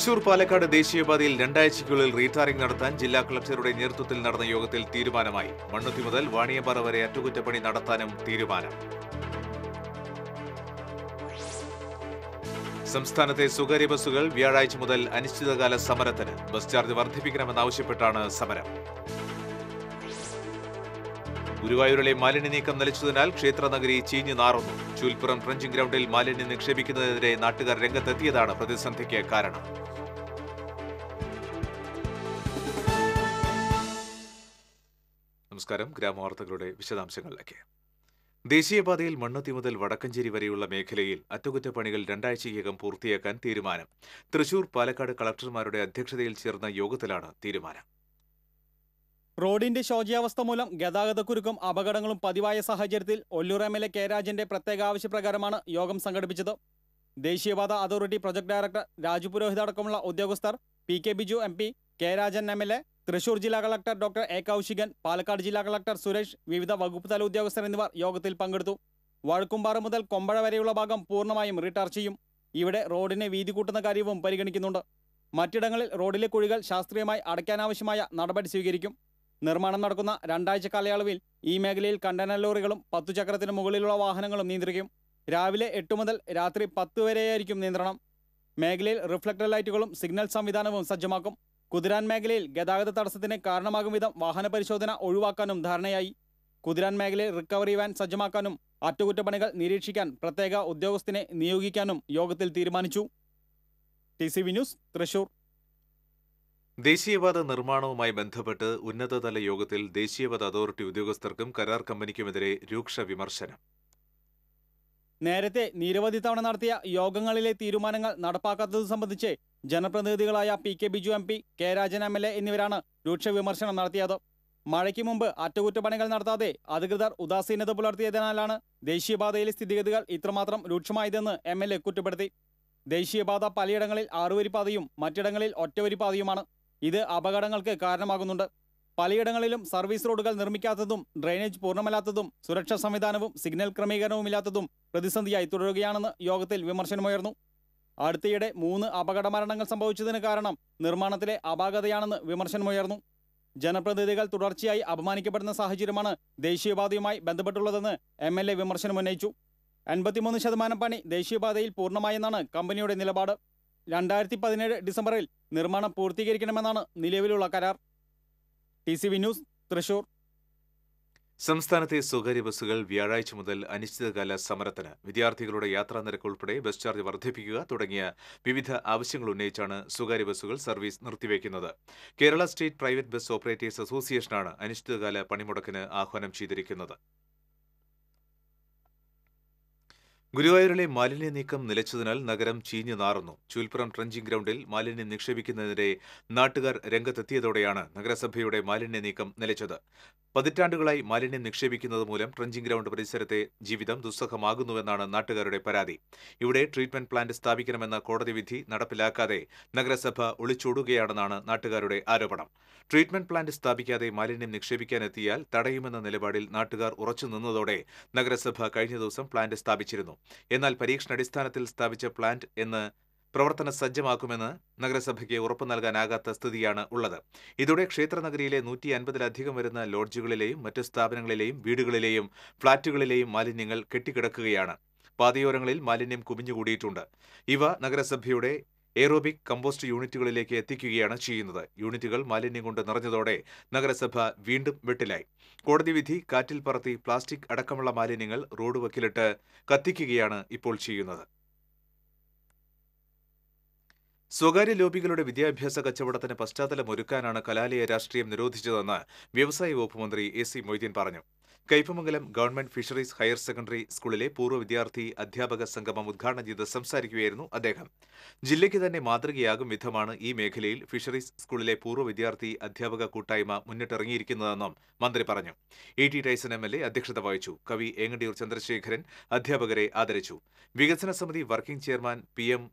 തൃശൂർ പാലക്കാട് ദേശീയപാതയിൽ രണ്ടാഴ്ചയ്ക്കുള്ളിൽ റീടാറിംഗ് നടത്താൻ ജില്ലാ കളക്ടറുടെ നേതൃത്വത്തിൽ നടന്ന യോഗത്തിൽ തീരുമാനമായി മണ്ണുത്തി മുതൽ വാണിയമ്പാറ വരെ അറ്റകുറ്റപ്പണി നടത്താനും തീരുമാനം സംസ്ഥാനത്തെ സ്വകാര്യ ബസ്സുകൾ വ്യാഴാഴ്ച മുതൽ അനിശ്ചിതകാല സമരത്തിന് ബസ് ചാർജ് വർദ്ധിപ്പിക്കണമെന്നാവശ്യപ്പെട്ടാണ് സമരം ഗുരുവായൂരിലെ മാലിന്യ നീക്കം നിലച്ചതിനാൽ ക്ഷേത്രനഗരി ചീഞ്ഞു നാറുന്നു ചൂൽപ്പുറം ട്രഞ്ചിംഗ് ഗ്രൗണ്ടിൽ മാലിന്യം നിക്ഷേപിക്കുന്നതിനെതിരെ നാട്ടുകാർ രംഗത്തെത്തിയതാണ് പ്രതിസന്ധിക്ക് കാരണം നമസ്കാരം ഗ്രാമവാർത്തകളുടെ വിശദാംശങ്ങളിലേക്ക് ദേശീയപാതയിൽ മണ്ണുത്തി മുതൽ വടക്കഞ്ചേരി വരെയുള്ള മേഖലയിൽ അറ്റകുറ്റപ്പണികൾ രണ്ടാഴ്ചയ്ക്കകം പൂർത്തിയാക്കാൻ തീരുമാനം തൃശൂർ പാലക്കാട് കളക്ടർമാരുടെ അധ്യക്ഷതയിൽ ചേർന്ന യോഗത്തിലാണ് തീരുമാനം റോഡിന്റെ ശോചിയാവസ്ഥ മൂലം ഗതാഗതക്കുരുക്കും അപകടങ്ങളും പതിവായ സാഹചര്യത്തിൽ Ollur M L A K രാജന്റെ പ്രത്യേക ആവശ്യപ്രകാരമാണ് യോഗം സംഘടിപ്പിച്ചത് ദേശീയപാത authority project director Raju Purohit അടക്കമുള്ള ഉദ്യോഗസ്ഥർ P K Biju M P K Rajan M L A Thrissur ജില്ലാ collector doctor A Kaushikan Palakkad ജില്ലാ കളക്ടർ സുരേഷ് വിവിധ വകുപ്പ് തല ഉദ്യോഗസ്ഥർ എന്നിവർ യോഗത്തിൽ പങ്കെടുത്തു വഴക്കുംപാറ മുതൽ കൊമ്പഴ വരെയുള്ള ഭാഗം പൂർണ്ണമായും റിട്ടയർ ചെയ്യും ഇവിടെ റോഡിനെ വീതി കൂട്ടുന്ന കാര്യവും പരിഗണിക്കുന്നുണ്ട് മറ്റിടങ്ങളിൽ റോഡിലെ കുഴികൾ ശാസ്ത്രീയമായി അടയ്ക്കാനാവശ്യമായ നടപടി സ്വീകരിക്കും നിർമ്മാണം നടക്കുന്ന രണ്ടാഴ്ച കാലയളവിൽ ഈ മേഖലയിൽ കണ്ടെയ്നർ ലോറികളും പത്തു ചക്രത്തിന് മുകളിലുള്ള വാഹനങ്ങളും നിയന്ത്രിക്കും രാവിലെ എട്ട് മുതൽ രാത്രി പത്ത് വരെയായിരിക്കും നിയന്ത്രണം മേഖലയിൽ റിഫ്ലക്ടർ ലൈറ്റുകളും സിഗ്നൽ സംവിധാനവും സജ്ജമാക്കും കുതിരാൻ മേഖലയിൽ ഗതാഗത തടസ്സത്തിന് കാരണമാകും വിധം വാഹന പരിശോധന ഒഴിവാക്കാനും ധാരണയായി കുതിരാൻ മേഖലയിൽ റിക്കവറി വാൻ സജ്ജമാക്കാനും അറ്റകുറ്റപ്പണികൾ നിരീക്ഷിക്കാൻ പ്രത്യേക ഉദ്യോഗസ്ഥനെ നിയോഗിക്കാനും യോഗത്തിൽ തീരുമാനിച്ചു T C V news Thrissur ദേശീയപാത നിർമ്മാണവുമായി ബന്ധപ്പെട്ട് ഉന്നതതല യോഗത്തിൽ ദേശീയപാത അതോറിറ്റി ഉദ്യോഗസ്ഥർക്കും കരാർ കമ്പനിക്കുമെതിരെ രൂക്ഷ വിമർശനം നേരത്തെ നിരവധി തവണ നടത്തിയ യോഗങ്ങളിലെ തീരുമാനങ്ങൾ നടപ്പാക്കാത്തത് സംബന്ധിച്ച് ജനപ്രതിനിധികളായ P K Biju M P K Rajan M L A എന്നിവരാണ് രൂക്ഷ വിമർശനം നടത്തിയത് മഴയ്ക്ക് മുമ്പ് അറ്റകുറ്റപ്പണികൾ നടത്താതെ അധികൃതർ ഉദാസീനത പുലർത്തിയതിനാലാണ് ദേശീയപാതയിലെ സ്ഥിതിഗതികൾ ഇത്രമാത്രം രൂക്ഷമായതെന്ന് എം എൽ എ കുറ്റപ്പെടുത്തി ദേശീയപാത പലയിടങ്ങളിൽ ആറുവരിപ്പാതയും മറ്റിടങ്ങളിൽ ഒറ്റവരിപ്പാതയുമാണ് ഇത് അപകടങ്ങൾക്ക് കാരണമാകുന്നുണ്ട് പലയിടങ്ങളിലും സർവീസ് റോഡുകൾ നിർമ്മിക്കാത്തതും ഡ്രെയിനേജ് പൂർണ്ണമല്ലാത്തതും സുരക്ഷാ സംവിധാനവും സിഗ്നൽ ക്രമീകരണവുമില്ലാത്തതും പ്രതിസന്ധിയായി തുടരുകയാണെന്ന് യോഗത്തിൽ വിമർശനമുയർന്നു അടുത്തിടെ മൂന്ന് അപകടമരണങ്ങൾ സംഭവിച്ചതിന് കാരണം നിർമ്മാണത്തിലെ അപാകതയാണെന്ന് വിമർശനമുയർന്നു ജനപ്രതിനിധികൾ തുടർച്ചയായി അപമാനിക്കപ്പെടുന്ന സാഹചര്യമാണ് ദേശീയപാതയുമായി ബന്ധപ്പെട്ടുള്ളതെന്ന് എം എൽ എ വിമർശനമുന്നയിച്ചു എൺപത്തിമൂന്ന് ശതമാനം പണി ദേശീയപാതയിൽ പൂർണ്ണമായെന്നാണ് കമ്പനിയുടെ നിലപാട് രണ്ടായിരത്തി പതിനേഴ് ഡിസംബറിൽ നിർമ്മാണം പൂർത്തീകരിക്കണമെന്നാണ് നിലവിലുള്ള കരാർ T C V news Thrissur സംസ്ഥാനത്തെ സ്വകാര്യ ബസ്സുകൾ വ്യാഴാഴ്ച മുതൽ അനിശ്ചിതകാല സമരത്തിന് വിദ്യാർത്ഥികളുടെ യാത്രാ നിരക്ക് ഉൾപ്പെടെ ബസ് ചാർജ് വർദ്ധിപ്പിക്കുക തുടങ്ങിയ വിവിധ ആവശ്യങ്ങൾ ഉന്നയിച്ചാണ് സ്വകാര്യ ബസ്സുകൾ സർവീസ് നിർത്തിവെക്കുന്നത് Kerala state private bus operators അസോസിയേഷനാണ് അനിശ്ചിതകാല പണിമുടക്കിന് ആഹ്വാനം ചെയ്തിരിക്കുന്നത് ഗുരുവായൂരിലെ മാലിന്യ നീക്കം നിലച്ചതിനാൽ നഗരം ചീഞ്ഞു നാറുന്നു ചുൽപ്പുറം ട്രഞ്ചിംഗ് ഗ്രൗണ്ടിൽ മാലിന്യം നിക്ഷേപിക്കുന്നതിനെതിരെ നാട്ടുകാർ രംഗത്തെത്തിയതോടെയാണ് നഗരസഭയുടെ മാലിന്യ നീക്കം നിലച്ചത് പതിറ്റാണ്ടുകളായി മാലിന്യം നിക്ഷേപിക്കുന്നത് മൂലം ട്രഞ്ചിങ് ഗ്രൗണ്ട് പരിസരത്തെ ജീവിതം ദുസ്സഹമാകുന്നുവെന്നാണ് നാട്ടുകാരുടെ പരാതി ഇവിടെ ട്രീറ്റ്മെന്റ് പ്ലാന്റ് സ്ഥാപിക്കണമെന്ന കോടതി വിധി നടപ്പിലാക്കാതെ നഗരസഭ ഒളിച്ചോടുകയാണെന്നാണ് നാട്ടുകാരുടെ ആരോപണം ട്രീറ്റ്മെന്റ് പ്ലാന്റ് സ്ഥാപിക്കാതെ മാലിന്യം നിക്ഷേപിക്കാനെത്തിയാൽ തടയുമെന്ന നിലപാടിൽ നാട്ടുകാർ ഉറച്ചുനിന്നതോടെ നഗരസഭ കഴിഞ്ഞ ദിവസം പ്ലാന്റ് സ്ഥാപിച്ചിരുന്നു എന്നാൽ പരീക്ഷണാടിസ്ഥാനത്തിൽ സ്ഥാപിച്ച പ്ലാന്റ് എന്ന് പ്രവർത്തന സജ്ജമാക്കുമെന്ന് നഗരസഭയ്ക്ക് ഉറപ്പു നൽകാനാകാത്ത സ്ഥിതിയാണ് ഉള്ളത് ഇതോടെ ക്ഷേത്രനഗരിയിലെ നൂറ്റി അൻപതിലധികം വരുന്ന ലോഡ്ജുകളിലെയും മറ്റു സ്ഥാപനങ്ങളിലെയും വീടുകളിലെയും ഫ്ളാറ്റുകളിലെയും മാലിന്യങ്ങൾ കെട്ടിക്കിടക്കുകയാണ് പാതയോരങ്ങളിൽ മാലിന്യം കുമിഞ്ഞുകൂടിയിട്ടുണ്ട് ഇവ നഗരസഭയുടെ എയറോബിക് കമ്പോസ്റ്റ് യൂണിറ്റുകളിലേക്ക് എത്തിക്കുകയാണ് ചെയ്യുന്നത് യൂണിറ്റുകൾ മാലിന്യം കൊണ്ട് നിറഞ്ഞതോടെ നഗരസഭ വീണ്ടും വെട്ടിലായി കോടതി വിധി കാറ്റിൽ പറത്തി പ്ലാസ്റ്റിക് അടക്കമുള്ള മാലിന്യങ്ങൾ റോഡ് വക്കിലിട്ട് കത്തിക്കുകയാണ് ഇപ്പോൾ ചെയ്യുന്നത് സ്വകാര്യ ലോബികളുടെ വിദ്യാഭ്യാസ കച്ചവടത്തിന് പശ്ചാത്തലമൊരുക്കാനാണ് കലാലയ രാഷ്ട്രീയം നിരോധിച്ചതെന്ന് വ്യവസായ വകുപ്പ് മന്ത്രി എ സി മൊയ്തീൻ പറഞ്ഞു Kaipamangalam government fisheries higher secondary സ്കൂളിലെ പൂർവ്വ വിദ്യാർത്ഥി അധ്യാപക സംഗമം ഉദ്ഘാടനം ചെയ്ത് സംസാരിക്കുകയായിരുന്നു അദ്ദേഹം ജില്ലയ്ക്ക് തന്നെ മാതൃകയാകും വിധമാണ് ഈ മേഖലയിൽ ഫിഷറീസ് സ്കൂളിലെ പൂർവ്വ വിദ്യാർത്ഥി അധ്യാപക കൂട്ടായ്മ മുന്നിട്ടിറങ്ങിയിരിക്കുന്നതെന്നും മന്ത്രി പറഞ്ഞു E T Tyson M L A അധ്യക്ഷത വഹിച്ചു കവി ഏങ്ങണ്ടിയൂർ ചന്ദ്രശേഖരൻ അധ്യാപകരെ ആദരിച്ചു വികസന സമിതി working chairman P M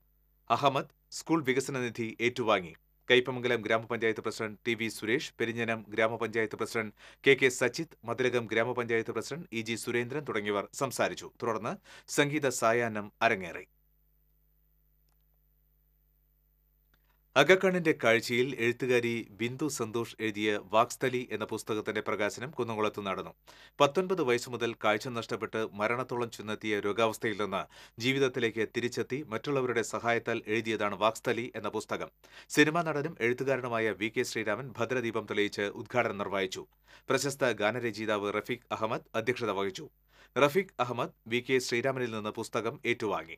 Ahammed school വികസന നിധി ഏറ്റുവാങ്ങി കയ്പമംഗലം ഗ്രാമപഞ്ചായത്ത് president T V Suresh Perinjanam ഗ്രാമപഞ്ചായത്ത് president K K Sajith Mathilakam ഗ്രാമപഞ്ചായത്ത് പ്രസിഡന്റ് ഇ ജി സുരേന്ദ്രൻ തുടങ്ങിയവർ സംസാരിച്ചു തുടർന്ന് സംഗീത സായാഹ്നം അരങ്ങേറി അഗക്കണ്ണിന്റെ കാഴ്ചയിൽ എഴുത്തുകാരി ബിന്ദു സന്തോഷ് എഴുതിയ വാക്സ്തലി എന്ന പുസ്തകത്തിന്റെ പ്രകാശനം കുന്നംകുളത്ത് നടന്നു പത്തൊൻപത് വയസ്സു മുതൽ കാഴ്ച നഷ്ടപ്പെട്ട് മരണത്തോളം ചെന്നെത്തിയ രോഗാവസ്ഥയിൽ നിന്ന് ജീവിതത്തിലേക്ക് തിരിച്ചെത്തി മറ്റുള്ളവരുടെ സഹായത്താൽ എഴുതിയതാണ് വാക്സ്തലി എന്ന പുസ്തകം സിനിമാ നടനും എഴുത്തുകാരനുമായ വി കെ ശ്രീരാമൻ ഭദ്രദീപം തെളിയിച്ച് ഉദ്ഘാടനം നിർവഹിച്ചു പ്രശസ്ത ഗാനരചയിതാവ് റഫീഖ് അഹമ്മദ് അധ്യക്ഷത വഹിച്ചു റഫീഖ് അഹമ്മദ് വി കെ ശ്രീരാമനിൽ നിന്ന് പുസ്തകം ഏറ്റുവാങ്ങി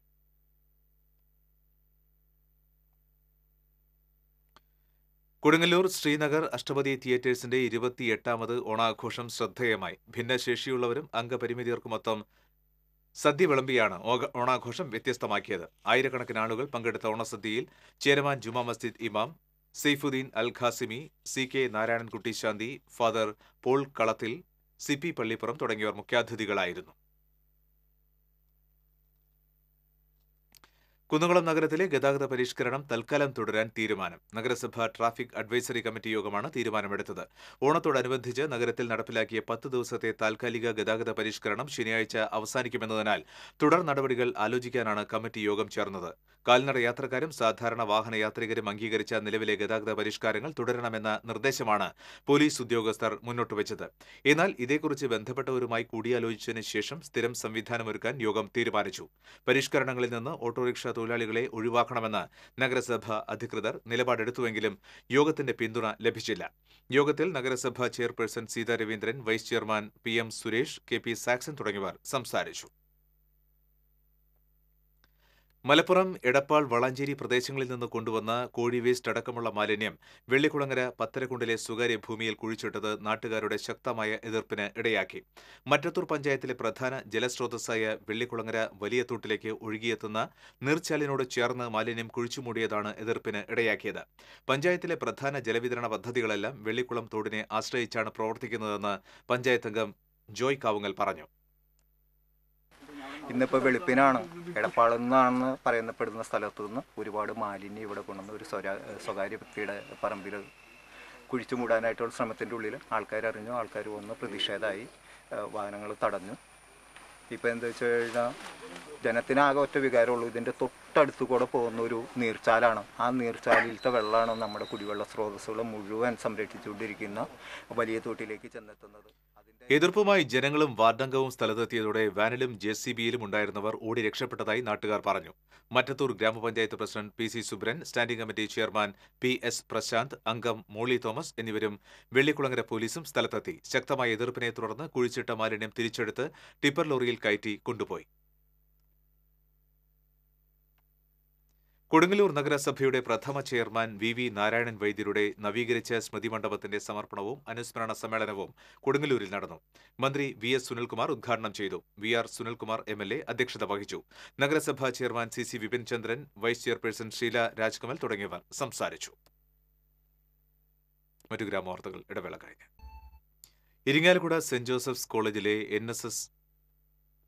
കൊടുങ്ങല്ലൂർ ശ്രീനഗർ അഷ്ടപതി തിയേറ്റേഴ്സിന്റെ ഇരുപത്തിയെട്ടാമത് ഓണാഘോഷം ശ്രദ്ധേയമായി ഭിന്നശേഷിയുള്ളവരും അംഗപരിമിതിയർക്കുമൊത്തം സദ്യ വിളമ്പിയാണ് ഓണാഘോഷം വ്യത്യസ്തമാക്കിയത് ആയിരക്കണക്കിന് ആളുകൾ പങ്കെടുത്ത ഓണസദ്യയിൽ ചേരമാൻ ജുമാ മസ്ജിദ് ഇമാം സെയ്ഫുദ്ദീൻ അൽ ഖാസിമി സി കെ നാരായണൻകുട്ടി ശാന്തി father Paul Kalathil C P Pallippuram തുടങ്ങിയവർ മുഖ്യാതിഥികളായിരുന്നു കുന്നംകുളം നഗരത്തിലെ ഗതാഗത പരിഷ്കരണം തൽക്കാലം തുടരാൻ തീരുമാനം നഗരസഭ ട്രാഫിക് അഡ്വൈസറി കമ്മിറ്റി യോഗമാണ് തീരുമാനമെടുത്തത് ഓണത്തോടനുബന്ധിച്ച് നഗരത്തിൽ നടപ്പിലാക്കിയ പത്ത് ദിവസത്തെ താൽക്കാലിക ഗതാഗത പരിഷ്കരണം ശനിയാഴ്ച അവസാനിക്കുമെന്നതിനാൽ തുടർ നടപടികൾ ആലോചിക്കാനാണ് കമ്മിറ്റി യോഗം ചേർന്നത് കാൽനട യാത്രക്കാരും സാധാരണ യാത്രികരും അംഗീകരിച്ച നിലവിലെ ഗതാഗത പരിഷ്കാരങ്ങൾ തുടരണമെന്ന നിർദ്ദേശമാണ് പോലീസ് ഉദ്യോഗസ്ഥർ മുന്നോട്ടുവച്ചത് എന്നാൽ ഇതേക്കുറിച്ച് ബന്ധപ്പെട്ടവരുമായി കൂടിയാലോചിച്ചതിനു ശേഷം സ്ഥിരം സംവിധാനമൊരുക്കാൻ യോഗം തീരുമാനിച്ചു പരിഷ്കരണങ്ങളിൽ നിന്ന് ഓട്ടോറിക്ഷ തൊഴിലാളികളെ ഒഴിവാക്കണമെന്ന് നഗരസഭ അധികൃതർ നിലപാടെടുത്തുവെങ്കിലും യോഗത്തിന്റെ പിന്തുണ ലഭിച്ചില്ല യോഗത്തിൽ നഗരസഭ chairperson Seetha Raveendran vice chairman P M Suresh K P Saxon തുടങ്ങിയവർ സംസാരിച്ചു മലപ്പുറം എടപ്പാൾ വളാഞ്ചേരി പ്രദേശങ്ങളിൽ നിന്ന് കൊണ്ടുവന്ന കോഴി വേസ്റ്റ് അടക്കമുള്ള മാലിന്യം വെള്ളിക്കുളങ്ങര പത്തരക്കുണ്ടിലെ സ്വകാര്യ ഭൂമിയിൽ കുഴിച്ചിട്ടത് നാട്ടുകാരുടെ ശക്തമായ എതിർപ്പിന് ഇടയാക്കി മറ്റത്തൂർ പഞ്ചായത്തിലെ പ്രധാന ജലസ്രോതസ്സായ വെള്ളിക്കുളങ്ങര വലിയ തോട്ടിലേക്ക് ഒഴുകിയെത്തുന്ന നീർച്ചാലിനോട് ചേർന്ന് മാലിന്യം കുഴിച്ചുമൂടിയതാണ് എതിർപ്പിന് ഇടയാക്കിയത് പഞ്ചായത്തിലെ പ്രധാന ജലവിതരണ പദ്ധതികളെല്ലാം വെള്ളിക്കുളം തോടിനെ ആശ്രയിച്ചാണ് പ്രവർത്തിക്കുന്നതെന്ന് പഞ്ചായത്ത് ജോയ് കാവുങ്ങൽ പറഞ്ഞു ഇന്നിപ്പോൾ വെളുപ്പിനാണ് എടപ്പാളെന്നാണെന്ന് പറയുന്നപ്പെടുന്ന സ്ഥലത്തു നിന്ന് ഒരുപാട് മാലിന്യം ഇവിടെ കൊണ്ടുവന്ന് ഒരു സ്വകാര്യ വ്യക്തിയുടെ പറമ്പിൽ കുഴിച്ചു മൂടാനായിട്ടുള്ള ശ്രമത്തിൻ്റെ ഉള്ളിൽ ആൾക്കാർ അറിഞ്ഞു ആൾക്കാർ വന്ന് പ്രതിഷേധമായി വാഹനങ്ങൾ തടഞ്ഞു ഇപ്പോൾ എന്താ വെച്ച് കഴിഞ്ഞാൽ ജനത്തിനാകെ ഒറ്റ വികാരമുള്ളൂ ഇതിൻ്റെ തൊട്ടടുത്ത് കൂടെ പോകുന്ന ഒരു നീർച്ചാലാണ് ആ നീർച്ചാലിലത്തെ വെള്ളമാണ് നമ്മുടെ കുടിവെള്ള സ്രോതസ്സുകൾ മുഴുവൻ സംരക്ഷിച്ചുകൊണ്ടിരിക്കുന്ന വലിയ തോട്ടിലേക്ക് ചെന്നെത്തുന്നത് എതിർപ്പുമായി ജനങ്ങളും വാർഡംഗവും സ്ഥലത്തെത്തിയതോടെ വാനിലും ജെ സി ബിയിലും ഉണ്ടായിരുന്നവർ ഓടി രക്ഷപ്പെട്ടതായി നാട്ടുകാർ പറഞ്ഞു മറ്റത്തൂർ ഗ്രാമപഞ്ചായത്ത് president P C Subran standing committee chairman P S Prasanth അംഗം മോളി തോമസ് എന്നിവരും വെള്ളിക്കുളങ്ങര പോലീസും സ്ഥലത്തെത്തി ശക്തമായ എതിർപ്പിനെ തുടർന്ന് കുഴിച്ചിട്ട മാലിന്യം തിരിച്ചെടുത്ത് ടിപ്പർ ലോറിയിൽ കയറ്റി കൊണ്ടുപോയി കൊടുങ്ങല്ലൂർ നഗരസഭയുടെ പ്രഥമ ചെയർമാൻ വി വി നാരായണൻ വൈദ്യരുടെ നവീകരിച്ച സ്മൃതി മണ്ഡപത്തിന്റെ സമർപ്പണവും അനുസ്മരണ സമ്മേളനവും കൊടുങ്ങല്ലൂരിൽ നടന്നു മന്ത്രി വി എസ് സുനിൽകുമാർ ഉദ്ഘാടനം ചെയ്തു V R Sunilkumar M L A അധ്യക്ഷത വഹിച്ചു നഗരസഭാ chairman C C Vipin Chandran vice chairperson Sheela Rajkamal തുടങ്ങിയവർ സംസാരിച്ചു മറ്റു ഇടവേള കഴിഞ്ഞു ഇരിങ്ങാലക്കുട സെന്റ് ജോസഫ്സ് കോളേജിലെ എൻ എസ് എസ്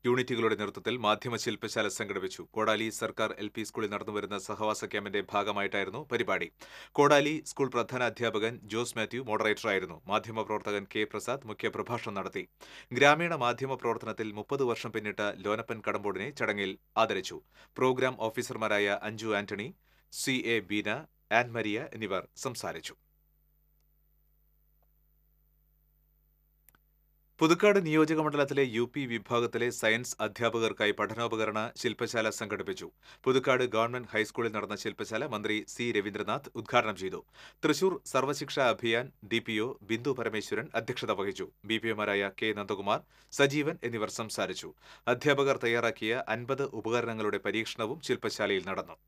യൂണിറ്റുകളുടെ നേതൃത്വത്തിൽ മാധ്യമ ശില്പശാല സംഘടിപ്പിച്ചു കോടാലി സർക്കാർ എൽ പി സ്കൂളിൽ നടന്നുവരുന്ന സഹവാസ ക്യാമ്പിന്റെ ഭാഗമായിട്ടായിരുന്നു പരിപാടി കോടാലി സ്കൂൾ പ്രധാന അധ്യാപകൻ ജോസ് മാത്യു മോഡറേറ്ററായിരുന്നു പ്രവർത്തകൻ കെ പ്രസാദ് മുഖ്യപ്രഭാഷണം നടത്തി ഗ്രാമീണ മാധ്യമ പ്രവർത്തനത്തിൽ മുപ്പത് വർഷം പിന്നിട്ട ലോനപ്പൻ കടമ്പോടിനെ ചടങ്ങിൽ ആദരിച്ചു പ്രോഗ്രാം ഓഫീസർമാരായ Anju Antony C A Beena Ann Maria എന്നിവർ സംസാരിച്ചു പുതുക്കാട് മണ്ഡലത്തിലെ യു പി വിഭാഗത്തിലെ സയൻസ് അധ്യാപകർക്കായി പഠനോപകരണ ശില്പശാല സംഘടിപ്പിച്ചു പുതുക്കാട് ഗവൺമെന്റ് ഹൈസ്കൂളിൽ നടന്ന ശില്പശാല മന്ത്രി സി രവീന്ദ്രനാഥ് ഉദ്ഘാടനം ചെയ്തു Thrissur Sarva Shiksha Abhiyan D P O Bindu Parameswaran അധ്യക്ഷത വഹിച്ചു ബി പി ഒമാരായ കെ നന്ദകുമാർ സജീവൻ എന്നിവർ സംസാരിച്ചു അധ്യാപകർ തയ്യാറാക്കിയ അൻപത് ഉപകരണങ്ങളുടെ പരീക്ഷണവും ശില്പശാലയിൽ നടന്നു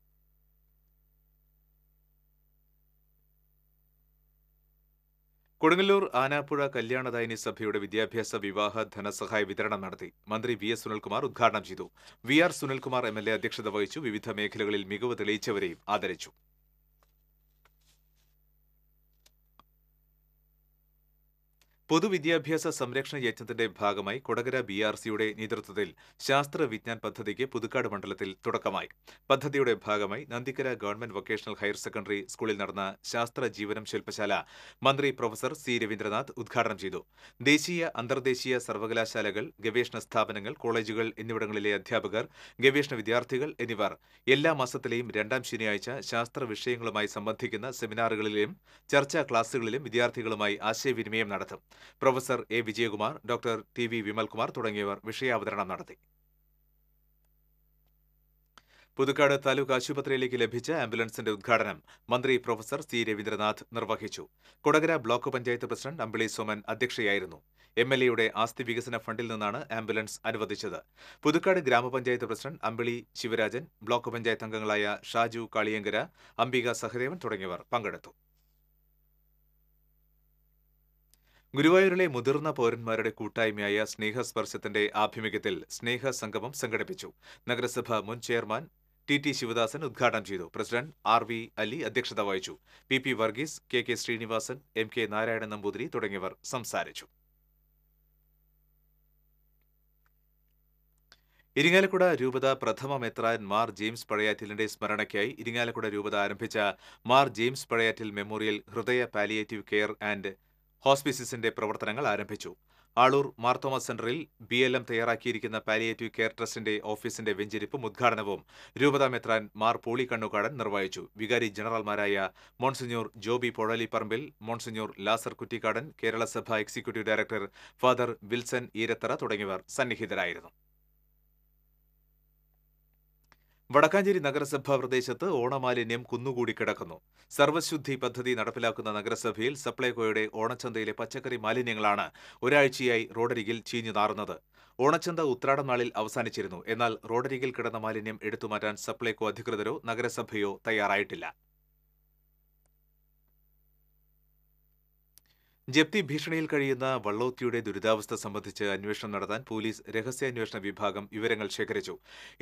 കൊടുങ്ങല്ലൂർ ആനാപ്പുഴ കല്യാണദായിനി സഭയുടെ വിദ്യാഭ്യാസ വിവാഹ ധനസഹായ വിതരണം നടത്തി മന്ത്രി വി എസ് സുനിൽകുമാർ ഉദ്ഘാടനം ചെയ്തു V R Sunilkumar M L A അധ്യക്ഷത വഹിച്ചു വിവിധ മേഖലകളിൽ മികവ് തെളിയിച്ചവരെയും ആദരിച്ചു പൊതുവിദ്യാഭ്യാസ സംരക്ഷണ യജ്ഞത്തിന്റെ ഭാഗമായി കൊടകര ബി ആർ സിയുടെ നേതൃത്വത്തിൽ ശാസ്ത്ര വിജ്ഞാൻ പദ്ധതിക്ക് പുതുക്കാട് മണ്ഡലത്തിൽ തുടക്കമായി പദ്ധതിയുടെ ഭാഗമായി Nandikkara government vocational higher secondary സ്കൂളിൽ നടന്ന ശാസ്ത്ര ജീവനം ശില്പശാല മന്ത്രി പ്രൊഫസർ സി രവീന്ദ്രനാഥ് ഉദ്ഘാടനം ചെയ്തു ദേശീയ അന്തർദേശീയ സർവകലാശാലകൾ ഗവേഷണ സ്ഥാപനങ്ങൾ കോളേജുകൾ എന്നിവിടങ്ങളിലെ അധ്യാപകർ ഗവേഷണ വിദ്യാർത്ഥികൾ എന്നിവർ എല്ലാ മാസത്തിലെയും രണ്ടാം ശനിയാഴ്ച ശാസ്ത്ര വിഷയങ്ങളുമായി സംബന്ധിക്കുന്ന സെമിനാറുകളിലും ചർച്ചാ ക്ലാസുകളിലും വിദ്യാർത്ഥികളുമായി ആശയവിനിമയം നടത്തും professor A Vijayakumar doctor T V Vimalkumar തുടങ്ങിയവർ വിഷയാവതരണം നടത്തി പുതുക്കാട് താലൂക്ക് ആശുപത്രിയിലേക്ക് ലഭിച്ച ആംബുലൻസിന്റെ ഉദ്ഘാടനം മന്ത്രി പ്രൊഫസർ സി രവീന്ദ്രനാഥ് നിർവഹിച്ചു കൊടകര ബ്ലോക്ക് പഞ്ചായത്ത് പ്രസിഡന്റ് അമ്പിളി സോമൻ അധ്യക്ഷയായിരുന്നു എം എൽ എയുടെ ആസ്തി വികസന ഫണ്ടിൽ നിന്നാണ് ആംബുലൻസ് അനുവദിച്ചത് പുതുക്കാട് ഗ്രാമപഞ്ചായത്ത് പ്രസിഡന്റ് അമ്പിളി ശിവരാജൻ ബ്ലോക്ക് പഞ്ചായത്ത് അംഗങ്ങളായ ഷാജു കാളിയങ്കര അംബിക സഹദേവൻ തുടങ്ങിയവർ പങ്കെടുത്തു ഗുരുവായൂരിലെ മുതിർന്ന പൗരന്മാരുടെ കൂട്ടായ്മയായ സ്നേഹസ്പർശത്തിന്റെ ആഭിമുഖ്യത്തിൽ സ്നേഹ സംഗമം സംഘടിപ്പിച്ചു നഗരസഭ മുൻ ചെയർമാൻ ടി ടി ശിവദാസൻ ഉദ്ഘാടനം ചെയ്തു പ്രസിഡന്റ് ആർ വി അലി അധ്യക്ഷത വഹിച്ചു P P Varghese K K Srinivasan M K Narayanan Namboothiri തുടങ്ങിയവർ സംസാരിച്ചു ഇരിങ്ങാലക്കുട രൂപത പ്രഥമ മെത്രാൻ മാർ ജെയിംസ് പഴയാറ്റിലിന്റെ സ്മരണയ്ക്കായി ഇരിങ്ങാലക്കുട രൂപത ആരംഭിച്ച Mar James Pazhayattil memorial Hridaya palliative care and ഹോസ്പിസിന്റെ പ്രവർത്തനങ്ങൾ ആരംഭിച്ചു ആളൂർ മാർത്തോമ സെന്ററിൽ ബി എൽ എം തയ്യാറാക്കിയിരിക്കുന്ന പാലിയേറ്റീവ് കെയർ ട്രസ്റ്റിന്റെ ഓഫീസിന്റെ വെഞ്ചരിപ്പും ഉദ്ഘാടനവും രൂപതാ മെത്രാൻ മാർ പോളി കണ്ണുകാടൻ നിർവഹിച്ചു വികാരി ജനറൽമാരായ monsignor Joby Puzhalipparambil monsignor Lazar Kuttikadan Keralasabha executive director father Wilson Eerathara തുടങ്ങിയവർ സന്നിഹിതരായിരുന്നു വടക്കാഞ്ചേരി നഗരസഭാ പ്രദേശത്ത് ഓണമാലിന്യം കുന്നുകൂടി കിടക്കുന്നു സർവശുദ്ധി പദ്ധതി നടപ്പിലാക്കുന്ന നഗരസഭയിൽ സപ്ലൈകോയുടെ ഓണച്ചന്തയിലെ പച്ചക്കറി മാലിന്യങ്ങളാണ് ഒരാഴ്ചയായി റോഡരികിൽ ചീഞ്ഞു നാറുന്നത് ഓണച്ചന്ത ഉത്രാടം നാളിൽ അവസാനിച്ചിരുന്നു എന്നാൽ റോഡരികിൽ കിടന്ന മാലിന്യം എടുത്തുമാറ്റാൻ സപ്ലൈകോ അധികൃതരോ നഗരസഭയോ തയ്യാറായിട്ടില്ല ജപ്തി ഭീഷണിയിൽ കഴിയുന്ന വള്ളോത്തിയുടെ ദുരിതാവസ്ഥ സംബന്ധിച്ച് അന്വേഷണം നടത്താൻ പോലീസ് രഹസ്യാന്വേഷണ വിഭാഗം വിവരങ്ങൾ ശേഖരിച്ചു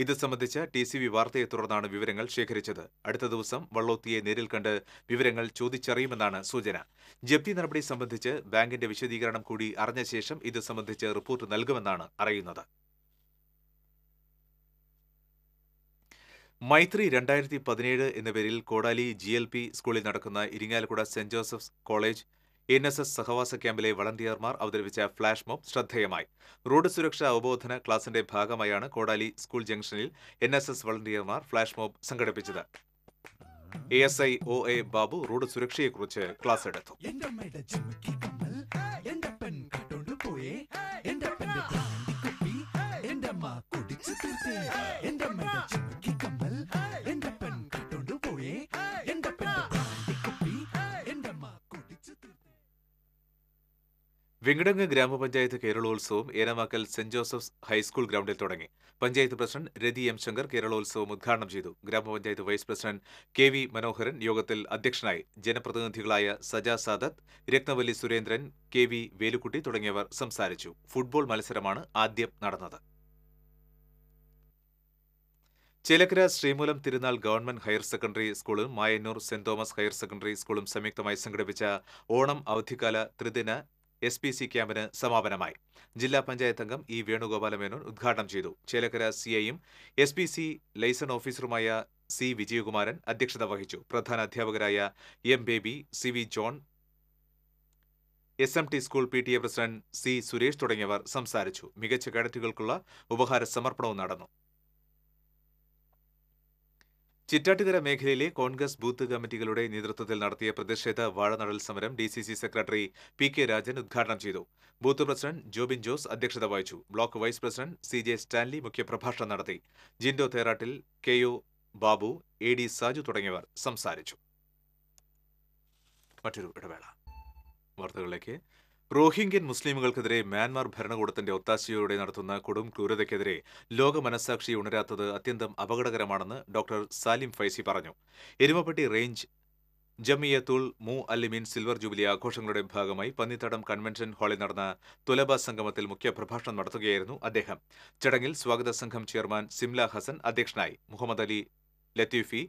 ഇത് സംബന്ധിച്ച് ടി സി വി വാർത്തയെ തുടർന്നാണ് വിവരങ്ങൾ ശേഖരിച്ചത് അടുത്ത ദിവസം വള്ളോത്തിയെ നേരിൽ കണ്ട് വിവരങ്ങൾ ചോദിച്ചറിയുമെന്നാണ് സൂചന ജപ്തി നടപടി സംബന്ധിച്ച് ബാങ്കിന്റെ വിശദീകരണം കൂടി അറിഞ്ഞ ശേഷം ഇത് സംബന്ധിച്ച് റിപ്പോർട്ട് നൽകുമെന്നാണ് അറിയുന്നത് മൈത്രി രണ്ടായിരത്തി പതിനേഴ് എന്ന പേരിൽ കോടാലി ജി എൽ പി സ്കൂളിൽ നടക്കുന്ന Irinjalakuda saint Joseph's college N S S സഹവാസ ക്യാമ്പിലെ വളണ്ടിയർമാർ അവതരിപ്പിച്ച ഫ്ളാഷ് മോബ് ശ്രദ്ധേയമായി റോഡ് സുരക്ഷാ അവബോധന ക്ലാസിന്റെ ഭാഗമായാണ് കോടാലി സ്കൂൾ ജംഗ്ഷനിൽ എൻ എസ് എസ് വളണ്ടിയർമാർ ഫ്ളാഷ് മോബ് സംഘടിപ്പിച്ചത് A S I O A Babu road സുരക്ഷയെക്കുറിച്ച് ക്ലാസ് എടുത്തു എന്റെ വെങ്കിടങ്ങ് ഗ്രാമപഞ്ചായത്ത് Keralolsavam Enamakkal saint Joseph's high school ഗ്രൗണ്ടിൽ തുടങ്ങി പഞ്ചായത്ത് പ്രസിഡന്റ് രതി എം ശങ്കർ കേരളോത്സവം ഉദ്ഘാടനം ചെയ്തു ഗ്രാമപഞ്ചായത്ത് vice president K V Manoharan യോഗത്തിൽ അധ്യക്ഷനായി ജനപ്രതിനിധികളായ സജാ സാദത്ത് രക്തവല്ലി സുരേന്ദ്രൻ കെ വി വേലുക്കുട്ടി തുടങ്ങിയവർ സംസാരിച്ചു ഫുട്ബോൾ മത്സരമാണ് ആദ്യം നടന്നത് ചിലക്കര ശ്രീമൂലം തിരുനാൾ ഗവൺമെന്റ് ഹയർ സെക്കൻഡറി സ്കൂളും Mayannur saint Thomas higher secondary സ്കൂളും സംയുക്തമായി സംഘടിപ്പിച്ച ഓണം അവധിക്കാല ത്രിദിന എസ് പി സി ക്യാമ്പിന് സമാപനമായി ജില്ലാ പഞ്ചായത്ത് അംഗം ഇ വേണുഗോപാല മേനോൻ ഉദ്ഘാടനം ചെയ്തു ചേലക്കര സി ഐയും എസ് പി സി ലൈസൺ ഓഫീസറുമായ സി വിജയകുമാരൻ അധ്യക്ഷത വഹിച്ചു പ്രധാന അധ്യാപകരായ M Baby C V John S M T school P T A president C Suresh തുടങ്ങിയവർ സംസാരിച്ചു മികച്ച കേഡറ്റുകൾക്കുള്ള ഉപഹാര സമർപ്പണവും നടന്നു ചിറ്റാട്ടുകര മേഖലയിലെ കോൺഗ്രസ് ബൂത്ത് കമ്മിറ്റികളുടെ നേതൃത്വത്തിൽ നടത്തിയ പ്രതിഷേധ വാഴനടൽ സമരം D secretary P K Rajan ഉദ്ഘാടനം ചെയ്തു ബൂത്ത് പ്രസിഡന്റ് ജോബിൻ ജോസ് അധ്യക്ഷത വഹിച്ചു block vice president C J Stanley മുഖ്യപ്രഭാഷണം നടത്തി Jindo Therattil K O Babu A D Saju തുടങ്ങിയവർ സംസാരിച്ചു മറ്റൊരു ഇടവേള വാർത്തകളിലേക്ക് റോഹിംഗ്യൻ മുസ്ലിമുകൾക്കെതിരെ മ്യാൻമാർ ഭരണകൂടത്തിന്റെ ഒത്താശയോടെ നടത്തുന്ന കൊടും ക്രൂരതയ്ക്കെതിരെ ലോക മനസാക്ഷി ഉണരാത്തത് അത്യന്തം അപകടകരമാണെന്ന് ഡോക്ടർ സാലിം ഫൈസി പറഞ്ഞു എരുമപ്പെട്ടി റേഞ്ച് ജമിയത്തുൽ മു അലിമീൻ സിൽവർ ജൂബിലി ആഘോഷങ്ങളുടെ ഭാഗമായി പന്നിത്തടം കൺവെൻഷൻ ഹാളിൽ നടന്ന തുലബ സംഗമത്തിൽ മുഖ്യപ്രഭാഷണം നടത്തുകയായിരുന്നു അദ്ദേഹം ചടങ്ങിൽ സ്വാഗത സംഘം ചെയർമാൻ സിംല ഹസൻ അധ്യക്ഷനായി Muhammad Ali Latheefi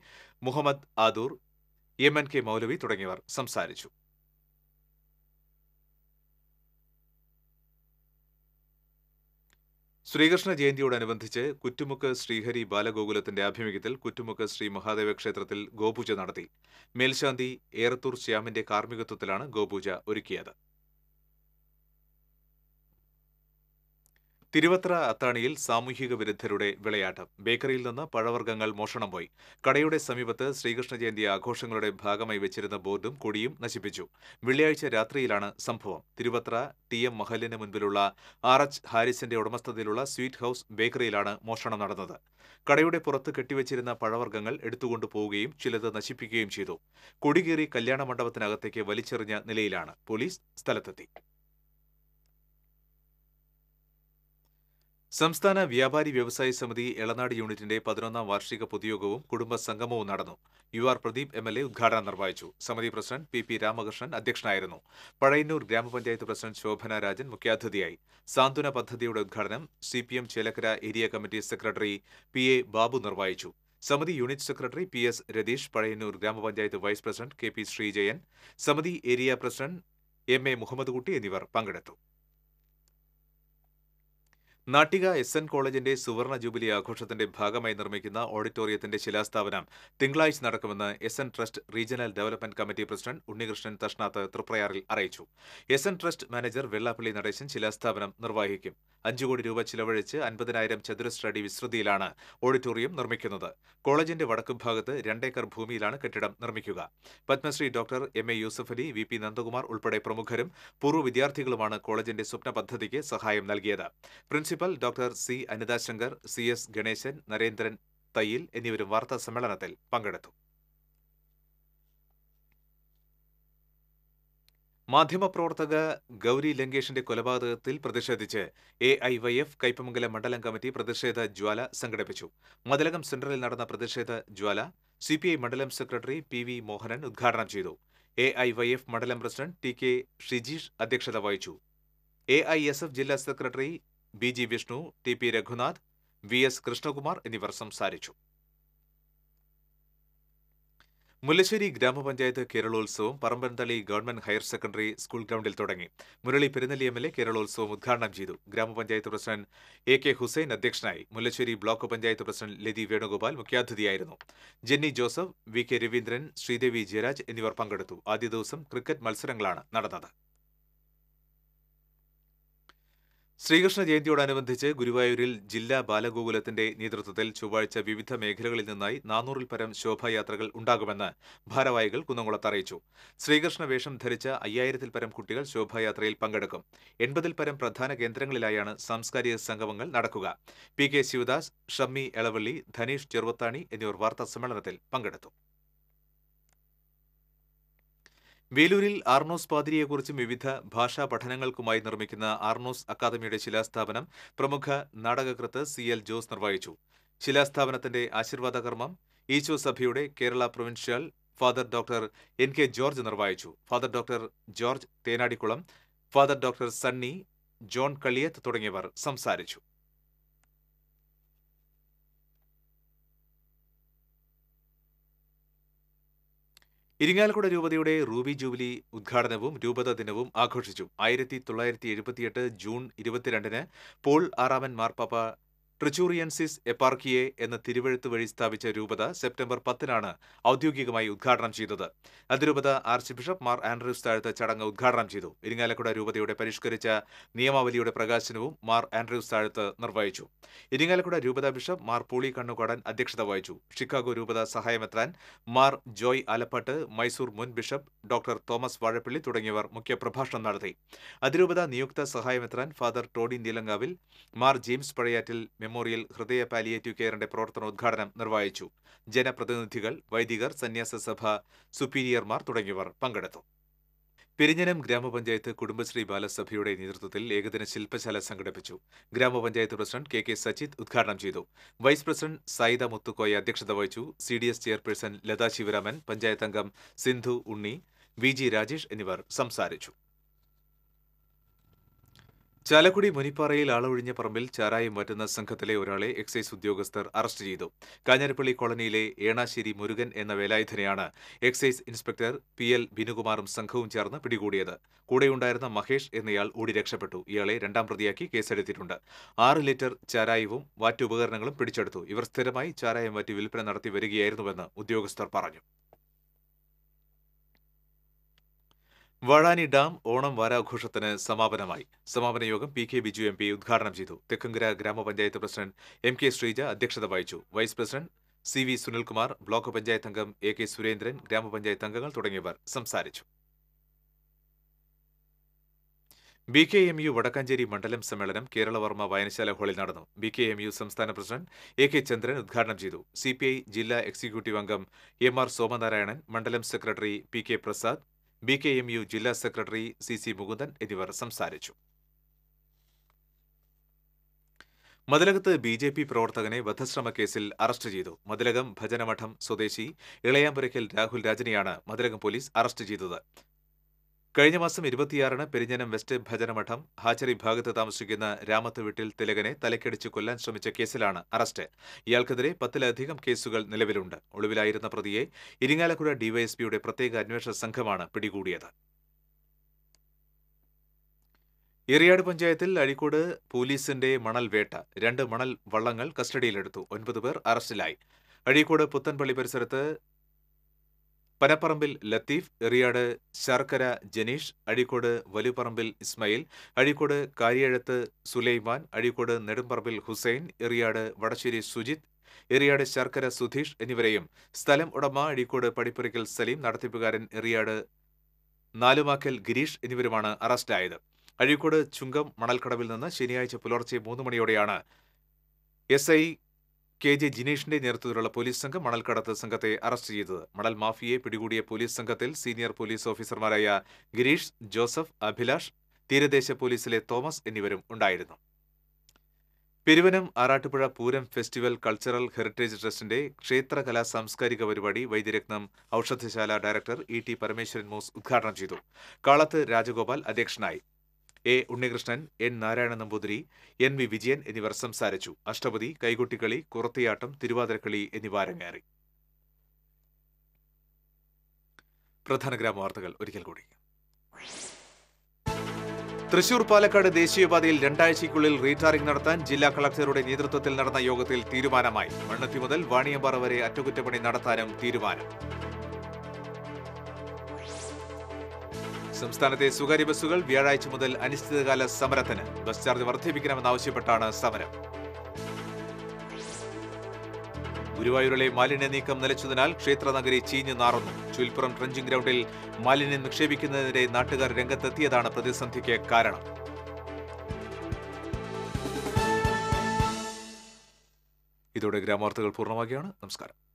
Muhammad Adoor M N K Maulavi തുടങ്ങിയവർ സംസാരിച്ചു ശ്രീകൃഷ്ണ ജയന്തിയോടനുബന്ധിച്ച് കുറ്റുമുക്ക് ശ്രീഹരി ബാലഗോകുലത്തിന്റെ ആഭിമുഖ്യത്തിൽ കുറ്റുമുക്ക് ശ്രീ മഹാദേവ ക്ഷേത്രത്തിൽ ഗോപൂജ നടത്തി മേൽശാന്തി ഏറത്തൂർ ശ്യാമിന്റെ കാർമ്മികത്വത്തിലാണ് ഗോപൂജ ഒരുക്കിയത് തിരുവത്ര അത്താണിയിൽ സാമൂഹിക വിരുദ്ധരുടെ വിളയാട്ടം ബേക്കറിയിൽ നിന്ന് പഴവർഗ്ഗങ്ങൾ മോഷണം പോയി കടയുടെ സമീപത്ത് ശ്രീകൃഷ്ണ ജയന്തി ആഘോഷങ്ങളുടെ ഭാഗമായി വെച്ചിരുന്ന ബോർഡും കൊടിയും നശിപ്പിച്ചു വെള്ളിയാഴ്ച രാത്രിയിലാണ് സംഭവം തിരുവത്ര ടി എം മഹലിന് മുൻപിലുള്ള ആർ എച്ച് ഹാരിസിന്റെ ഉടമസ്ഥതയിലുള്ള സ്വീറ്റ് ഹൌസ് ബേക്കറിയിലാണ് മോഷണം നടന്നത് കടയുടെ പുറത്ത് കെട്ടിവെച്ചിരുന്ന പഴവർഗ്ഗങ്ങൾ പോവുകയും ചിലത് നശിപ്പിക്കുകയും ചെയ്തു കൊടികേറി കല്യാണ മണ്ഡപത്തിനകത്തേക്ക് വലിച്ചെറിഞ്ഞ നിലയിലാണ് പോലീസ് സ്ഥലത്തെത്തി സംസ്ഥാന വ്യാപാരി വ്യവസായ സമിതി എളനാട് യൂണിറ്റിന്റെ പതിനൊന്നാം വാർഷിക പൊതുയോഗവും കുടുംബ സംഗമവും നടന്നു U R Pradeep M L A ഉദ്ഘാടനം നിർവഹിച്ചു സമിതി പ്രസിഡന്റ് പി പി രാമകൃഷ്ണൻ അധ്യക്ഷനായിരുന്നു പഴയന്നൂർ ഗ്രാമപഞ്ചായത്ത് പ്രസിഡന്റ് ശോഭന രാജൻ മുഖ്യാതിഥിയായി സാന്ത്വന പദ്ധതിയുടെ ഉദ്ഘാടനം C P M Chelakkara area committee secretary P A Babu നിർവഹിച്ചു സമിതി unit secretary P S Ratheesh Pazhayannur ഗ്രാമപഞ്ചായത്ത് vice president K P Sreejayan സമിതി area president M A Muhammad Kutty എന്നിവർ പങ്കെടുത്തു നാട്ടിക എസ് എൻ കോളേജിന്റെ സുവർണ ജൂബിലി ആഘോഷത്തിന്റെ ഭാഗമായി നിർമ്മിക്കുന്ന ഓഡിറ്റോറിയത്തിന്റെ ശിലാസ്ഥാപനം തിങ്കളാഴ്ച നടക്കുമെന്ന് S N trust regional development committee president Unnikrishnan Thashnath തൃപ്രയാറിൽ അറിയിച്ചു S N trust manager Vellappally Natesan ശിലാസ്ഥാപനം നിർവഹിക്കും അഞ്ചു കോടി രൂപ ചിലവഴിച്ച് അൻപതിനായിരം ചതുരശ്ര അടി വിസ്തൃതിയിലാണ് ഓഡിറ്റോറിയം നിർമ്മിക്കുന്നത് കോളേജിന്റെ വടക്കുഭാഗത്ത് രണ്ടേക്കർ ഭൂമിയിലാണ് കെട്ടിടം നിർമ്മിക്കുക Padmashri doctor M A Yusuf Ali V P Nandakumar ഉൾപ്പെടെ പ്രമുഖരും പൂർവ്വ വിദ്യാർത്ഥികളുമാണ് കോളേജിന്റെ സ്വപ്ന പദ്ധതിക്ക് സഹായം നൽകിയത് principal principal doctor C Anitha Shankar C S Ganeshan Narendran Thayyil എന്നിവരും വാർത്താ സമ്മേളനത്തിൽ പങ്കെടുത്തു മാധ്യമപ്രവർത്തക ഗൗരി ലങ്കേഷിന്റെ കൊലപാതകത്തിൽ പ്രതിഷേധിച്ച് A I Y F Kaipamangalam മണ്ഡലം കമ്മിറ്റി പ്രതിഷേധ ജ്വാല സംഘടിപ്പിച്ചു മതിലകം സെന്ററിൽ നടന്ന പ്രതിഷേധ ജ്വാല സി പി ഐ മണ്ഡലം സെക്രട്ടറി പി വി മോഹനൻ ഉദ്ഘാടനം ചെയ്തു എ ഐ വൈ എഫ് മണ്ഡലം പ്രസിഡന്റ് ടി കെ ഷിജീഷ് അധ്യക്ഷത വഹിച്ചു എ ഐ എസ് എഫ് ജില്ലാ secretary B G Vishnu T P Raghunath V S Krishnakumar എന്നിവർ സംസാരിച്ചു Mullassery grama panchayat Keralolsavam Parambanthali government higher secondary school ഗ്രൗണ്ടിൽ തുടങ്ങി Murali Perunelli M L A Keralolsavam ഉദ്ഘാടനം ചെയ്തു grama panchayat president A K Hussain അധ്യക്ഷനായി മുല്ലശ്ശേരി ബ്ലോക്ക് പഞ്ചായത്ത് പ്രസിഡന്റ് ലതി വേണുഗോപാൽ മുഖ്യാതിഥിയായിരുന്നു Jenny Joseph V K Raveendran Sreedevi Jayaraj എന്നിവർ പങ്കെടുത്തു ആദ്യ ദിവസം ക്രിക്കറ്റ് മത്സരങ്ങളാണ് നടന്നത് ശ്രീകൃഷ്ണ ജയന്തിയോടനുബന്ധിച്ച് ഗുരുവായൂരിൽ ജില്ലാ ബാലഗോകുലത്തിന്റെ നേതൃത്വത്തിൽ ചൊവ്വാഴ്ച വിവിധ മേഖലകളിൽ നിന്നായി നാനൂറിൽ പരം ശോഭായാത്രകൾ ഉണ്ടാകുമെന്ന് ഭാരവാഹികൾ കുന്നംകുളത്ത് അറിയിച്ചു ശ്രീകൃഷ്ണ വേഷം ധരിച്ച അയ്യായിരത്തിൽ പരം കുട്ടികൾ ശോഭായാത്രയിൽ പങ്കെടുക്കും എൺപതിൽ പരം പ്രധാന കേന്ദ്രങ്ങളിലായാണ് സാംസ്കാരിക സംഗമങ്ങൾ നടക്കുക പി കെ ശിവദാസ് ഷമ്മി എളവള്ളി ധനീഷ് ചെറുവത്താണി എന്നിവർ വാർത്താ സമ്മേളനത്തിൽ പങ്കെടുത്തു വേലൂരിൽ ആർണോസ് പാതിരിയെക്കുറിച്ചും വിവിധ ഭാഷാ പഠനങ്ങൾക്കുമായി നിർമ്മിക്കുന്ന ആർണോസ് അക്കാദമിയുടെ ശിലാസ്ഥാപനം പ്രമുഖ നാടകകൃത്ത് സി എൽ ജോസ് നിർവഹിച്ചു ശിലാസ്ഥാപനത്തിന്റെ ആശീർവാദകർമ്മം ഈശോ സഭയുടെ Kerala provincial father doctor N K George നിർവഹിച്ചു father doctor George Thenadikulam father doctor Sunny John Kaliyath തുടങ്ങിയവർ സംസാരിച്ചു ഇരിങ്ങാലക്കുട രൂപതയുടെ റൂബി ജൂബിലി ഉദ്ഘാടനവും രൂപത ദിനവും ആഘോഷിച്ചു ആയിരത്തി തൊള്ളായിരത്തി എഴുപത്തിയെട്ട് ജൂൺ ഇരുപത്തിരണ്ടിന് പോൾ ആറാമൻ മാർപ്പാപ്പ ട്രിച്ചൂറിയൻസിസ് എപ്പാർക്കിയെ എന്ന തിരുവഴുത്ത് വഴി സ്ഥാപിച്ച രൂപത സെപ്റ്റംബർ പത്തിനാണ് ഔദ്യോഗികമായി ഉദ്ഘാടനം ചെയ്തത് അതിരൂപത ആർച്ച് ബിഷപ്പ് മാർ ആൻഡ്രൂസ് താഴത്ത് ചടങ്ങ് ഉദ്ഘാടനം ചെയ്തു ഇരിങ്ങാലക്കുട രൂപതയുടെ പരിഷ്കരിച്ച നിയമാവലിയുടെ പ്രകാശനവും മാർ ആൻഡ്രൂസ് താഴത്ത് നിർവഹിച്ചു ഇരിങ്ങാലക്കുട രൂപത ബിഷപ്പ് മാർ പൂളി കണ്ണുകാടൻ അധ്യക്ഷത വഹിച്ചു ഷിക്കാഗോ രൂപത സഹായമെത്താൻ മാർ ജോയ് അലപ്പട്ട് മൈസൂർ മുൻ ബിഷപ്പ് ഡോക്ടർ തോമസ് വാഴപ്പള്ളി തുടങ്ങിയവർ മുഖ്യപ്രഭാഷണം നടത്തി അതിരൂപത നിയുക്ത സഹായമെത്താൻ father Tony Neelankavil Mar James Pazhayattil memorial Hridaya palliative കെയറിന്റെ പ്രവർത്തനോദ്ഘാടനം നിർവഹിച്ചു ജനപ്രതിനിധികൾ വൈദികർ സന്യാസ സഭ സുപ്പീരിയർമാർ തുടങ്ങിയവർ പങ്കെടുത്തു പെരിഞ്ഞനം ഗ്രാമപഞ്ചായത്ത് കുടുംബശ്രീ ബാലസഭയുടെ നേതൃത്വത്തിൽ ഏകദിന ശില്പശാല സംഘടിപ്പിച്ചു ഗ്രാമപഞ്ചായത്ത് പ്രസിഡന്റ് കെ കെ സജിത് ഉദ്ഘാടനം ചെയ്തു വൈസ് പ്രസിഡന്റ് സായിദ മുത്തുക്കോയ അധ്യക്ഷത വഹിച്ചു C D S chairperson Latha Sivaraman panchayat അംഗം സിന്ധു ഉണ്ണി വി ജി രാജേഷ് എന്നിവർ സംസാരിച്ചു ചാലക്കുടി മുനിപ്പാറയിൽ ആളൊഴിഞ്ഞ പറമ്പിൽ ചാരായം മാറ്റുന്ന സംഘത്തിലെ ഒരാളെ എക്സൈസ് ഉദ്യോഗസ്ഥർ അറസ്റ്റ് ചെയ്തു കാഞ്ഞിരപ്പള്ളി കോളനിയിലെ ഏണാശ്ശേരി മുരുകൻ എന്ന വേലായുധനെയാണ് എക്സൈസ് ഇൻസ്പെക്ടർ പി എൽ ബിനുകുമാറും സംഘവും ചേർന്ന് പിടികൂടിയത് കൂടെയുണ്ടായിരുന്ന മഹേഷ് എന്നയാൾ ഓടി രക്ഷപ്പെട്ടു ഇയാളെ രണ്ടാം പ്രതിയാക്കി കേസെടുത്തിട്ടുണ്ട് ആറ് ലിറ്റർ ചാരായവും വാറ്റുപകരണങ്ങളും പിടിച്ചെടുത്തു ഇവർ സ്ഥിരമായി ചാരായം വാറ്റി വിൽപ്പന നടത്തി വരികയായിരുന്നുവെന്ന് ഉദ്യോഗസ്ഥർ പറഞ്ഞു വാഴാനി ഡാം ഓണം വാരാഘോഷത്തിന് സമാപനമായി സമാപന യോഗം P K Biju M P ഉദ്ഘാടനം ചെയ്തു തെക്കുംകര ഗ്രാമപഞ്ചായത്ത് പ്രസിഡന്റ് എം കെ ശ്രീജ അധ്യക്ഷത വഹിച്ചു vice president C V Sunilkumar block panchayat അംഗം എ കെ സുരേന്ദ്രൻ ഗ്രാമപഞ്ചായത്ത് അംഗങ്ങൾ തുടങ്ങിയവർ സംസാരിച്ചു B K M U Vadakkanchery മണ്ഡലം സമ്മേളനം കേരളവർമ്മ വായനശാല ഹാളിൽ നടന്നു ബി കെ എം യു സംസ്ഥാന പ്രസിഡന്റ് എ കെ ചന്ദ്രൻ ഉദ്ഘാടനം ചെയ്തു സി പി ഐ ജില്ലാ എക്സിക്യൂട്ടീവ് അംഗം എം ആർ സോമനാരായണൻ മണ്ഡലം secretary P K Prasad B K M U ജില്ലാ സെക്രട്ടറി സി സി മുകുന്ദൻ എന്നിവർ സംസാരിച്ചു മതിലകത്ത് ബി ജെ പി പ്രവർത്തകനെ വധശ്രമക്കേസിൽ അറസ്റ്റ് ചെയ്തു മതിലകം ഭജനമഠം സ്വദേശി ഇളയാമ്പുരയ്ക്കൽ രാഹുൽ രാജനെയാണ് മതിലകം പോലീസ് അറസ്റ്റ് ചെയ്തത് കഴിഞ്ഞ മാസം ഇരുപത്തിയാറിന് പെരിഞ്ഞനം വെസ്റ്റ് ഭജനമഠം ഹാച്ചറി ഭാഗത്ത് താമസിക്കുന്ന രാമത്ത് വീട്ടിൽ തിലകനെ തലക്കടിച്ച് കൊല്ലാൻ ശ്രമിച്ച കേസിലാണ് അറസ്റ്റ് ഇയാൾക്കെതിരെ പത്തിലധികം കേസുകൾ നിലവിലുണ്ട് ഒളിവിലായിരുന്ന പ്രതിയെ ഇരിങ്ങാലക്കുഴ ഡിവൈഎസ്പിയുടെ പ്രത്യേക അന്വേഷണ സംഘമാണ് പിടികൂടിയത് എറിയാട് പഞ്ചായത്തിൽ അഴിക്കോട് പോലീസിന്റെ മണൽ വേട്ട രണ്ട് മണൽ വള്ളങ്ങൾ കസ്റ്റഡിയിലെടുത്തു ഒൻപത് പേർ അറസ്റ്റിലായി അഴീക്കോട് പുത്തൻപള്ളി പരിസരത്ത് പനപ്പറമ്പിൽ ലത്തീഫ് എറിയാട് ശർക്കര ജനീഷ് അഴീക്കോട് വലുപറമ്പിൽ ഇസ്മയിൽ അഴീക്കോട് കാര്യഴത്ത് സുലൈമാൻ അഴീക്കോട് നെടുമ്പറമ്പിൽ ഹുസൈൻ എറിയാട് വടശ്ശേരി സുജിത് എറിയാട് ശർക്കര സുധീഷ് എന്നിവരെയും സ്ഥലം ഉടമ അഴീക്കോട് പടിപ്പുരയ്ക്കൽ സലീം നടത്തിപ്പുകാരൻ എറിയാട് നാലുമാക്കൽ ഗിരീഷ് എന്നിവരുമാണ് അറസ്റ്റായത് അഴീക്കോട് ചുങ്കം മണൽക്കടവിൽ നിന്ന് ശനിയാഴ്ച പുലർച്ചെ മൂന്ന് മണിയോടെയാണ് എസ് ഐ കെ ജെ ജിനേഷിന്റെ നേതൃത്വത്തിലുള്ള പോലീസ് സംഘം മണൽക്കടത്ത് സംഘത്തെ അറസ്റ്റ് ചെയ്തത് മണൽ മാഫിയെ പിടികൂടിയ പോലീസ് സംഘത്തിൽ സീനിയർ പോലീസ് ഓഫീസർമാരായ ഗിരീഷ് ജോസഫ് അഭിലാഷ് തീരദേശ പോലീസിലെ തോമസ് എന്നിവരും ഉണ്ടായിരുന്നു Peruvanam Arattupuzha Pooram festival cultural heritage ട്രസ്റ്റിന്റെ ക്ഷേത്രകലാ സാംസ്കാരിക പരിപാടി Vaidyaratnam Oushadhasala director E T Parameswaran Mooss ഉദ്ഘാടനം ചെയ്തു കാളത്ത് രാജഗോപാൽ അധ്യക്ഷനായി A Unnikrishnan N Narayana Namboothiri N V Vijayan എന്നിവർ സംസാരിച്ചു അഷ്ടപതി കൈകുട്ടിക്കളി കുറത്തിയാട്ടം തിരുവാതിരക്കളി എന്നിവ അരങ്ങേറി പ്രധാന ഗ്രാമവാർത്തകൾ ഒരിക്കൽ കൂടി തൃശൂർ പാലക്കാട് ദേശീയപാതയിൽ രണ്ടാഴ്ചയ്ക്കുള്ളിൽ റീടാറിംഗ് നടത്താൻ ജില്ലാ കളക്ടറുടെ നേതൃത്വത്തിൽ നടന്ന യോഗത്തിൽ തീരുമാനമായി മണ്ണത്തി മുതൽ വാണിയമ്പാറ വരെ അറ്റകുറ്റപ്പണി നടത്താനും തീരുമാനം സംസ്ഥാനത്തെ സ്വകാര്യ ബസ്സുകൾ വ്യാഴാഴ്ച മുതൽ അനിശ്ചിതകാല സമരത്തിന് ബസ് ചാർജ് വർദ്ധിപ്പിക്കണമെന്നാവശ്യപ്പെട്ടാണ് സമരം ഗുരുവായൂരിലെ മാലിന്യ നീക്കം നിലച്ചതിനാൽ ക്ഷേത്രനഗരി ചീഞ്ഞു നാറുന്നു ചുൽപ്പുറം ട്രഞ്ചിംഗ് ഗ്രൗണ്ടിൽ മാലിന്യം നിക്ഷേപിക്കുന്നതിനെതിരെ നാട്ടുകാർ രംഗത്തെത്തിയതാണ് പ്രതിസന്ധിക്ക് കാരണം ഇതോടെ ഗ്രാമവാർത്തകൾ പൂർണ്ണമാകുകയാണ് നമസ്കാരം